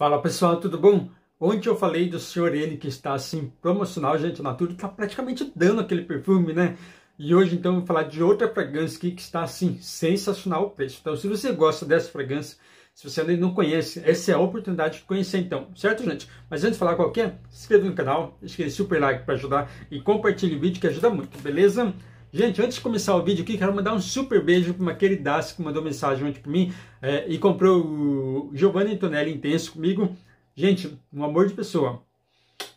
Fala pessoal, tudo bom? Ontem eu falei do Sr. N que está assim promocional, gente, a Natura está praticamente dando aquele perfume, né? E hoje então eu vou falar de outra fragrância aqui que está assim sensacional o preço. Então se você gosta dessa fragrância, se você ainda não conhece, essa é a oportunidade de conhecer então, certo gente? Mas antes de falar qualquer, se inscreva no canal, deixa aquele super like para ajudar e compartilhe o vídeo que ajuda muito, beleza? Gente, antes de começar o vídeo aqui, quero mandar um super beijo para uma queridaça que mandou mensagem ontem para mim é, e comprou o Giovanni Antonelli Intenso comigo. Gente, um amor de pessoa.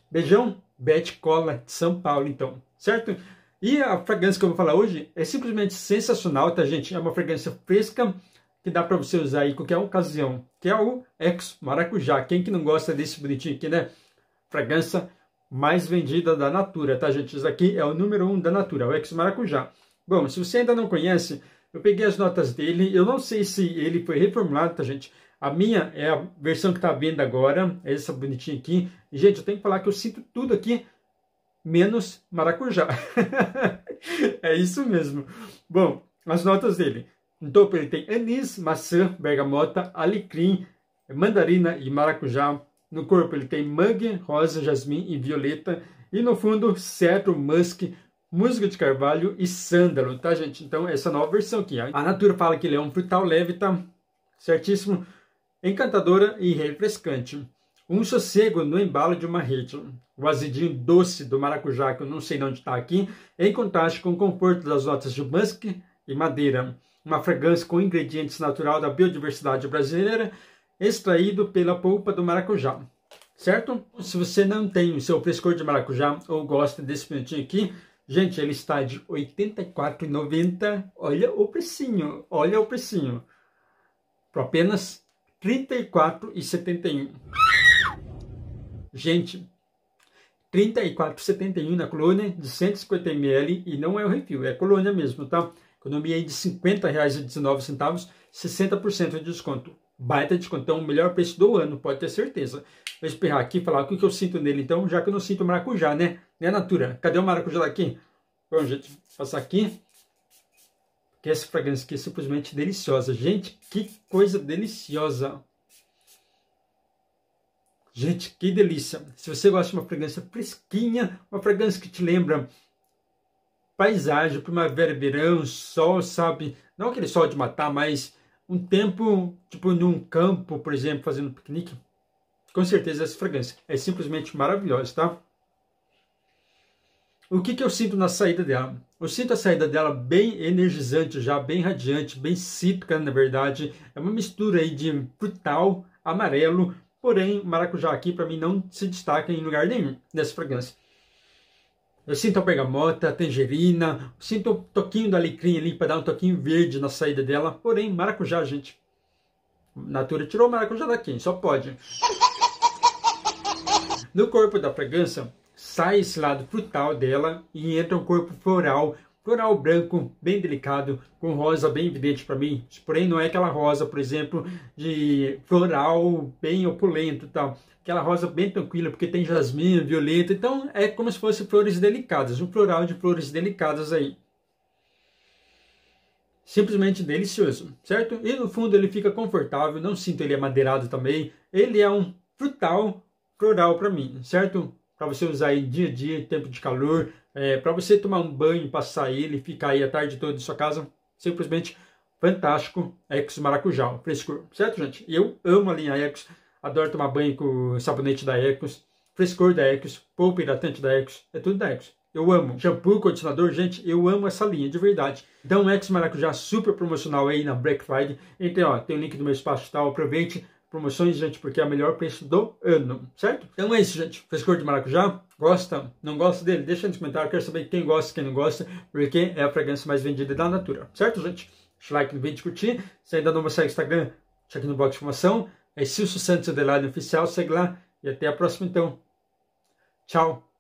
Beijão, Beth Cola de São Paulo, então, certo? E a fragrância que eu vou falar hoje é simplesmente sensacional, tá, gente? É uma fragrância fresca que dá para você usar em qualquer ocasião, que é o Ex Maracujá. Quem que não gosta desse bonitinho aqui, né? Fragrância mais vendida da Natura, tá, gente? Isso aqui é o número 1 um da Natura, o Ex Maracujá. Bom, se você ainda não conhece, eu peguei as notas dele, eu não sei se ele foi reformulado, tá, gente? A minha é a versão que está vendo agora, é essa bonitinha aqui. Gente, eu tenho que falar que eu sinto tudo aqui, menos maracujá. é isso mesmo. Bom, as notas dele. No topo ele tem anis, maçã, bergamota, alecrim, mandarina e maracujá no corpo ele tem mangue, rosa, jasmim e violeta. E no fundo, cetro, musk musgo de carvalho e sândalo, tá, gente? Então, essa nova versão aqui. A Natura fala que ele é um frutal leve, tá? Certíssimo. Encantadora e refrescante. Um sossego no embalo de uma rede. O azidinho doce do maracujá, que eu não sei de onde está aqui, em contraste com o conforto das notas de musk e madeira. Uma fragrância com ingredientes natural da biodiversidade brasileira extraído pela polpa do maracujá, certo? Se você não tem o seu frescor de maracujá ou gosta desse pimentinho aqui, gente, ele está de R$ 84,90. Olha o precinho, olha o precinho. Por apenas R$ 34,71. Gente, 34,71 na colônia de 150ml e não é o refil, é a colônia mesmo, tá? Economia aí de R$ 50,19, 60% de desconto baita descontão, o melhor preço do ano, pode ter certeza. Vou espirrar aqui e falar o que eu sinto nele, então, já que eu não sinto maracujá, né? Né, Natura? Cadê o maracujá daqui? Bom, gente, passar aqui. Porque essa fragrância aqui é simplesmente deliciosa. Gente, que coisa deliciosa! Gente, que delícia! Se você gosta de uma fragrância fresquinha, uma fragrância que te lembra paisagem, primavera, verão, sol, sabe? Não aquele sol de matar, mas um tempo, tipo, num campo, por exemplo, fazendo piquenique, com certeza essa fragrância é simplesmente maravilhosa, tá? O que, que eu sinto na saída dela? Eu sinto a saída dela bem energizante já, bem radiante, bem cítrica, na verdade. É uma mistura aí de frutal, amarelo, porém maracujá aqui para mim não se destaca em lugar nenhum nessa fragrância. Eu sinto a bergamota, a tangerina, sinto um toquinho da alecrim ali para dar um toquinho verde na saída dela. Porém, maracujá, gente. Natura tirou o maracujá daqui, só pode. No corpo da fragrância, sai esse lado frutal dela e entra um corpo floral Floral branco, bem delicado, com rosa bem evidente para mim. Porém, não é aquela rosa, por exemplo, de floral bem opulento tal. Aquela rosa bem tranquila, porque tem jasmim, violeta. Então, é como se fosse flores delicadas. Um floral de flores delicadas aí simplesmente delicioso, certo? E no fundo ele fica confortável, não sinto ele amadeirado também. Ele é um frutal floral para mim, certo? para você usar aí dia a dia, tempo de calor, é, para você tomar um banho, passar ele, ficar aí a tarde toda em sua casa, simplesmente fantástico, Ex Maracujá, frescor, certo gente? Eu amo a linha Ex, adoro tomar banho com sabonete da Ex, frescor da Ex, polpa hidratante da Ex, é tudo da Ex. Eu amo. Shampoo, condicionador, gente, eu amo essa linha, de verdade. Então, Ex Maracujá super promocional aí na Black Friday. Então, ó, tem o link do meu espaço tal, aproveite, promoções, gente, porque é o melhor preço do ano, certo? Então é isso, gente. fez cor de maracujá? Gosta? Não gosta dele? Deixa nos comentários, quero saber quem gosta quem não gosta, porque é a fragrância mais vendida da Natura, certo, gente? Deixa o like no vídeo, curtir. Se ainda não me segue no Instagram, deixa aqui no box de informação. É Silvio Santos Underline Oficial, segue lá e até a próxima, então. Tchau!